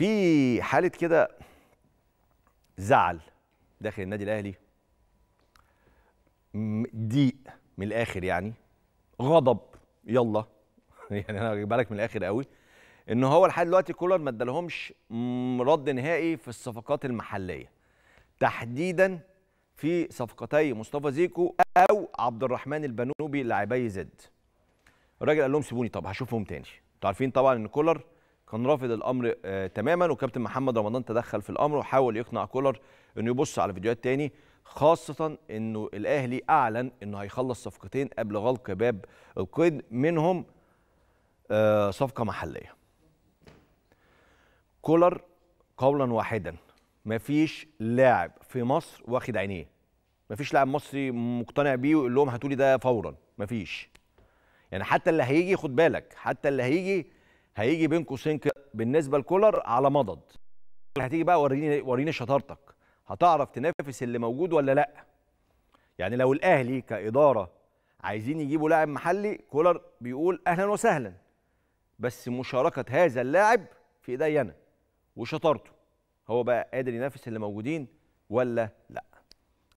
في حاله كده زعل داخل النادي الاهلي ضيق من الاخر يعني غضب يلا يعني انا بالك من الاخر قوي ان هو لحد دلوقتي كولر ما ادالهمش رد نهائي في الصفقات المحليه تحديدا في صفقتي مصطفى زيكو او عبد الرحمن البنوبي لاعبي زد الراجل قال لهم سيبوني طب هشوفهم تاني انتوا عارفين طبعا ان كولر كان رافض الامر آه، تماما وكابتن محمد رمضان تدخل في الامر وحاول يقنع كولر انه يبص على فيديوهات تاني خاصة انه الاهلي اعلن انه هيخلص صفقتين قبل غلق باب القيد منهم آه، صفقة محلية. كولر قولا واحدا مفيش لاعب في مصر واخد عينيه. مفيش لاعب مصري مقتنع بيه ويقول لهم هاتولي ده فورا، مفيش. يعني حتى اللي هيجي خد بالك حتى اللي هيجي هيجي بين قوسين كده بالنسبه لكولر على مضض هتيجي بقى وريني وريني شطارتك هتعرف تنافس اللي موجود ولا لا يعني لو الاهلي كاداره عايزين يجيبوا لاعب محلي كولر بيقول اهلا وسهلا بس مشاركه هذا اللاعب في ايدي انا وشطارته هو بقى قادر ينافس اللي موجودين ولا لا